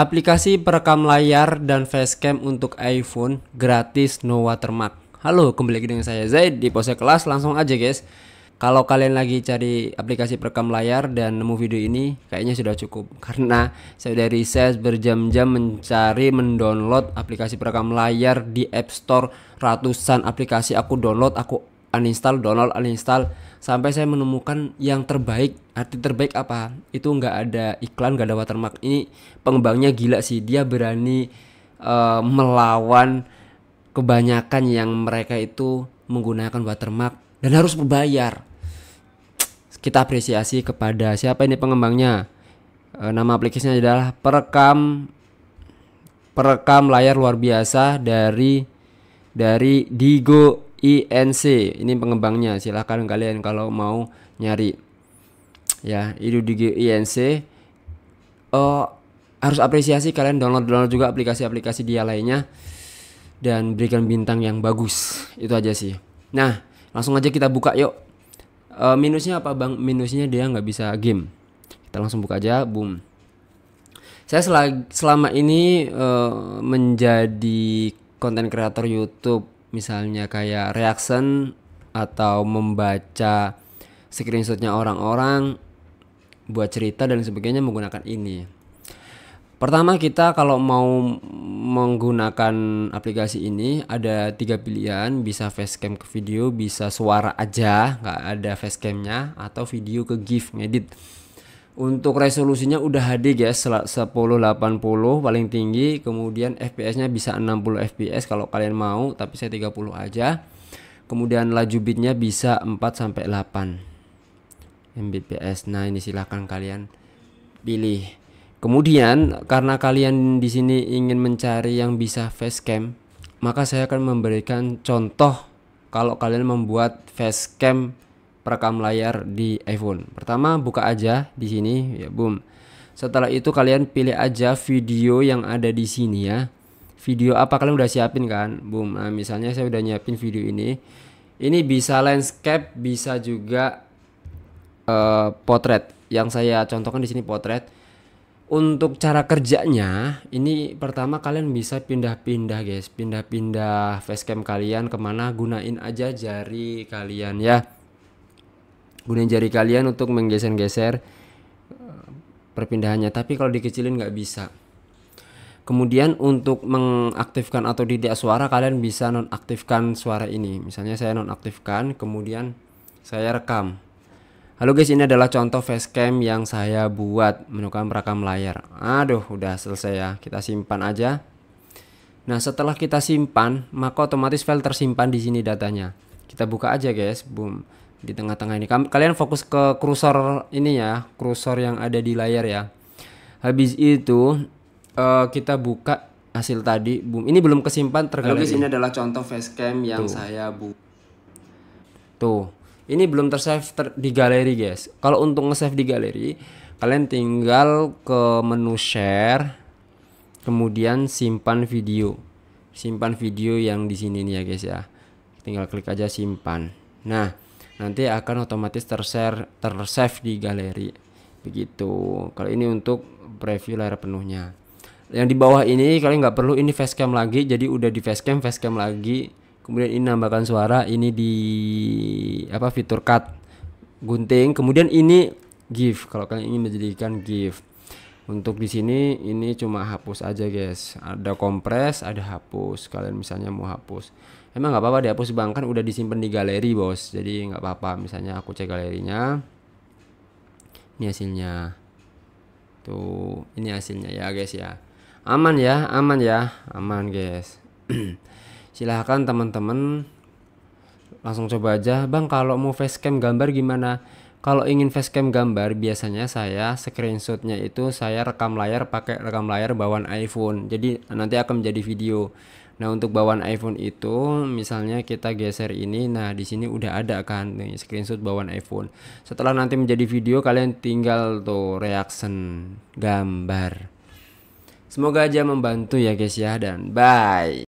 Aplikasi perekam layar dan facecam untuk iPhone gratis no watermark. Halo, kembali lagi dengan saya Zaid di Pose Kelas. Langsung aja guys. Kalau kalian lagi cari aplikasi perekam layar dan nemu video ini, kayaknya sudah cukup karena saya dari riset berjam-jam mencari mendownload aplikasi perekam layar di App Store. Ratusan aplikasi aku download, aku uninstall download uninstall sampai saya menemukan yang terbaik arti terbaik apa itu nggak ada iklan nggak ada watermark ini pengembangnya gila sih dia berani uh, melawan kebanyakan yang mereka itu menggunakan watermark dan harus membayar. kita apresiasi kepada siapa ini pengembangnya e, nama aplikasinya adalah perekam perekam layar luar biasa dari dari Digo INC ini pengembangnya silahkan kalian kalau mau nyari ya itu di INC oh, harus apresiasi kalian download download juga aplikasi-aplikasi dia lainnya dan berikan bintang yang bagus itu aja sih nah langsung aja kita buka yuk e, minusnya apa bang minusnya dia nggak bisa game kita langsung buka aja boom saya selagi, selama ini e, menjadi konten kreator YouTube misalnya kayak reaction atau membaca screenshotnya orang-orang buat cerita dan sebagainya menggunakan ini. Pertama kita kalau mau menggunakan aplikasi ini ada tiga pilihan bisa facecam ke video bisa suara aja nggak ada facecamnya atau video ke GIF ngedit untuk resolusinya udah HD guys 1080 paling tinggi Kemudian FPS nya bisa 60 FPS kalau kalian mau Tapi saya 30 aja Kemudian laju bitnya bisa 4 sampai 8 Mbps Nah ini silahkan kalian pilih Kemudian karena kalian di sini ingin mencari yang bisa facecam Maka saya akan memberikan contoh Kalau kalian membuat facecam perekam layar di iPhone. Pertama buka aja di sini ya boom. Setelah itu kalian pilih aja video yang ada di sini ya. Video apa kalian udah siapin kan? Boom. Nah, misalnya saya udah nyiapin video ini. Ini bisa landscape, bisa juga uh, potret. Yang saya contohkan di sini potret. Untuk cara kerjanya, ini pertama kalian bisa pindah-pindah guys, pindah-pindah facecam kalian kemana gunain aja jari kalian ya gunain jari kalian untuk menggeser-geser eh, perpindahannya. Tapi kalau dikecilin nggak bisa. Kemudian untuk mengaktifkan atau tidak suara kalian bisa nonaktifkan suara ini. Misalnya saya nonaktifkan, kemudian saya rekam. Halo guys, ini adalah contoh facecam yang saya buat menggunakan perekam layar. Aduh, udah selesai ya. Kita simpan aja. Nah, setelah kita simpan, maka otomatis file tersimpan di sini datanya. Kita buka aja guys, boom di tengah-tengah ini. Kalian fokus ke cursor ini ya, cursor yang ada di layar ya. Habis itu uh, kita buka hasil tadi. Boom. Ini belum kesimpan tergali ini adalah contoh facecam yang Tuh. saya bu. Tuh. Ini belum tersave ter di galeri, guys. Kalau untuk nge-save di galeri, kalian tinggal ke menu share, kemudian simpan video. Simpan video yang di sini nih ya, guys ya. Tinggal klik aja simpan. Nah, nanti akan otomatis tershare tersave di galeri begitu kalau ini untuk preview layar penuhnya yang di bawah ini kalian nggak perlu ini facecam lagi jadi udah di facecam facecam lagi kemudian ini nambahkan suara ini di apa fitur cut gunting kemudian ini GIF kalau kalian ingin menjadikan GIF untuk di sini ini cuma hapus aja guys ada kompres ada hapus kalian misalnya mau hapus emang nggak apa-apa dihapus bang kan udah disimpan di galeri bos jadi nggak apa-apa misalnya aku cek galerinya ini hasilnya tuh ini hasilnya ya guys ya aman ya aman ya aman guys silahkan teman-teman langsung coba aja bang kalau mau facecam gambar gimana kalau ingin facecam gambar, biasanya saya screenshotnya itu saya rekam layar pakai rekam layar bawaan iPhone. Jadi nanti akan menjadi video. Nah untuk bawaan iPhone itu, misalnya kita geser ini, nah di sini udah ada kan nih screenshot bawaan iPhone. Setelah nanti menjadi video, kalian tinggal tuh reaction gambar. Semoga aja membantu ya guys ya dan bye.